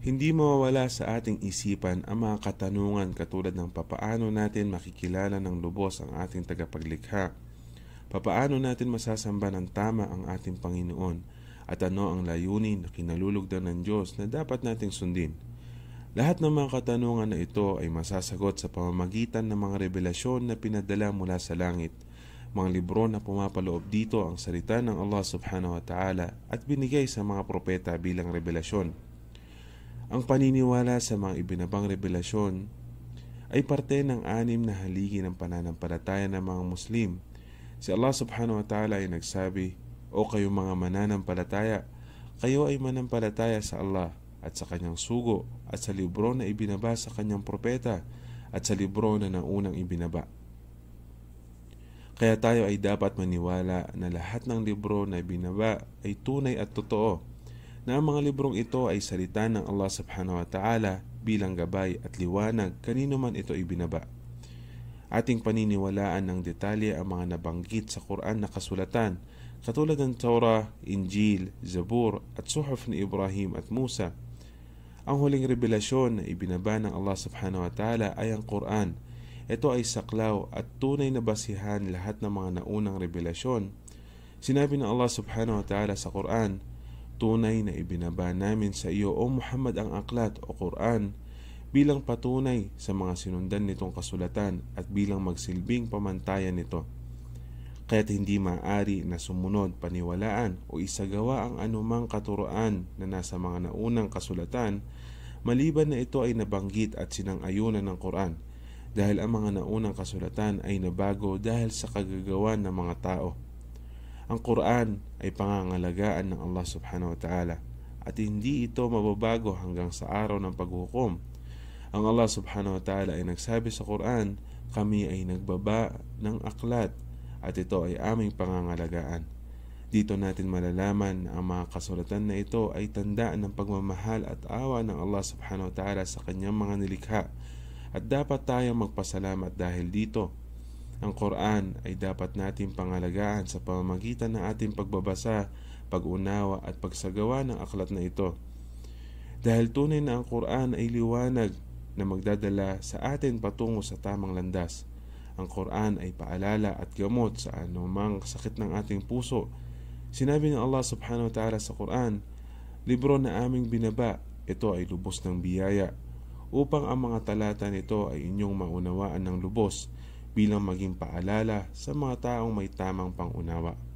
Hindi mawawala sa ating isipan ang mga katanungan katulad ng papaano natin makikilala ng lubos ang ating tagapaglikha, papaano natin masasamba ng tama ang ating Panginoon, at ano ang layunin na kinalulugdan ng Diyos na dapat nating sundin. Lahat ng mga katanungan na ito ay masasagot sa pamamagitan ng mga revelasyon na pinadala mula sa langit, mga libro na pumapaloob dito ang salita ng Allah subhanahu wa ta'ala at binigay sa mga propeta bilang revelasyon. Ang paniniwala sa mga ibinabang revelasyon ay parte ng anim na haligi ng pananampalataya ng mga Muslim. Si Allah subhanahu wa ta'ala ay nagsabi, O kayo mga mananampalataya, kayo ay manampalataya sa Allah at sa kanyang sugo at sa libro na ibinaba sa kanyang propeta at sa libro na naunang ibinaba. Kaya tayo ay dapat maniwala na lahat ng libro na ibinaba ay tunay at totoo na ang mga librong ito ay salita ng Allah subhanahu wa ta'ala bilang gabay at liwanag kanino man ito ibinaba. Ating paniniwalaan ng detalye ang mga nabanggit sa Quran na kasulatan katulad ng Torah, Injil, Zabur at Suhuf ni Ibrahim at Musa. Ang huling revelasyon na ibinaba ng Allah subhanahu wa ta'ala ay ang Quran. Ito ay saklaw at tunay na basihan lahat ng mga naunang revelasyon. Sinabi ng Allah subhanahu wa ta'ala sa Quran, Tunay na ibinaba namin sa iyo o Muhammad ang aklat o Quran bilang patunay sa mga sinundan nitong kasulatan at bilang magsilbing pamantayan nito. Kaya't hindi maaari na sumunod paniwalaan o isagawa ang anumang katuroan na nasa mga naunang kasulatan maliban na ito ay nabanggit at sinangayunan ng Quran dahil ang mga naunang kasulatan ay nabago dahil sa kagagawan ng mga tao. Ang Quran ay pangangalagaan ng Allah subhanahu wa ta'ala at hindi ito mababago hanggang sa araw ng paghukom. Ang Allah subhanahu wa ta'ala ay nagsabi sa Quran, kami ay nagbaba ng aklat at ito ay aming pangangalagaan. Dito natin malalaman na ang mga kasulatan na ito ay tandaan ng pagmamahal at awa ng Allah subhanahu wa ta'ala sa kanyang mga nilikha at dapat tayong magpasalamat dahil dito ang Quran ay dapat natin pangalagaan sa pamamagitan ng ating pagbabasa, pag-unawa at pagsagawa ng aklat na ito. Dahil tunay na ang Quran ay liwanag na magdadala sa atin patungo sa tamang landas. Ang Quran ay paalala at gamot sa anumang sakit ng ating puso. Sinabi ng Allah subhanahu wa ta'ala sa Quran, Libro na aming binaba, ito ay lubos ng biyaya upang ang mga talata nito ay inyong maunawaan ng lubos bilang maging paalala sa mga taong may tamang pangunawa